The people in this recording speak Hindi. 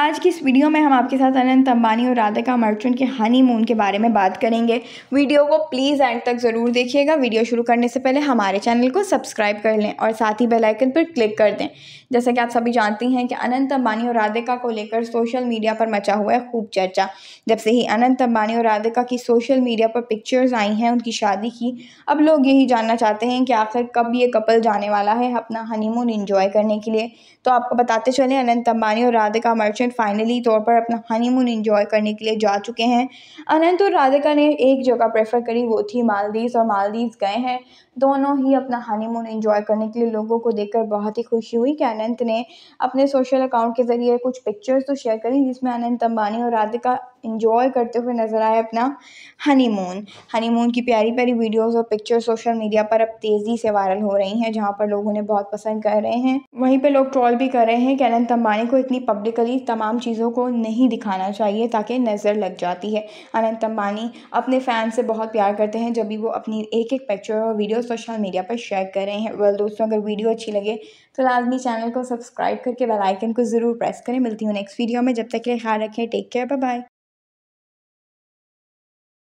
आज की इस वीडियो में हम आपके साथ अनंत अंबानी और राधिका मर्चेंट के हनीमून के बारे में बात करेंगे वीडियो को प्लीज़ एंड तक ज़रूर देखिएगा वीडियो शुरू करने से पहले हमारे चैनल को सब्सक्राइब कर लें और साथ ही बेल आइकन पर क्लिक कर दें जैसा कि आप सभी जानती हैं कि अनंत अंबानी और राधिका को लेकर सोशल मीडिया पर मचा हुआ है खूब चर्चा जब से ही अनंत अंबानी और राधिका की सोशल मीडिया पर पिक्चर्स आई हैं उनकी शादी की अब लोग यही जानना चाहते हैं कि आखिर कब ये कपल जाने वाला है अपना हनीमून इन्जॉय करने के लिए तो आपको बताते चलें अनंत अंबानी और राधिका मर्चेंट हस्बैंड फाइनली तौर पर अपना हनीमून इंजॉय करने के लिए जा चुके हैं अनंत और राधिका ने एक जगह प्रेफर करी वो थी मालदीव्स और मालदीव्स गए हैं दोनों ही अपना हनीमून इंजॉय करने के लिए लोगों को देखकर बहुत ही खुशी हुई कि अनंत ने अपने सोशल अकाउंट के ज़रिए कुछ पिक्चर्स तो शेयर करी जिसमें अनंत अम्बानी और राधिका इंजॉय करते हुए नज़र आए अपना हनीमून हनीमून की प्यारी प्यारी वीडियोस और पिक्चर सोशल मीडिया पर अब तेज़ी से वायरल हो रही हैं जहां पर लोग उन्हें बहुत पसंद कर रहे हैं वहीं पे लोग ट्रॉल भी कर रहे हैं कि अनंत अम्बानी को इतनी पब्लिकली तमाम चीज़ों को नहीं दिखाना चाहिए ताकि नज़र लग जाती है अनंत अम्बानी अपने फ़ैन से बहुत प्यार करते हैं जब भी वो अपनी एक एक पिक्चर और वीडियो सोशल मीडिया पर शेयर कर रहे हैं वेल दोस्तों अगर वीडियो अच्छी लगे तो लाजमी चैनल को सब्सक्राइब करके बेलाइकन को ज़रूर प्रेस करें मिलती हूँ नेक्स्ट वीडियो में जब तक के लिए ख्याल रखें टेक केयर बाय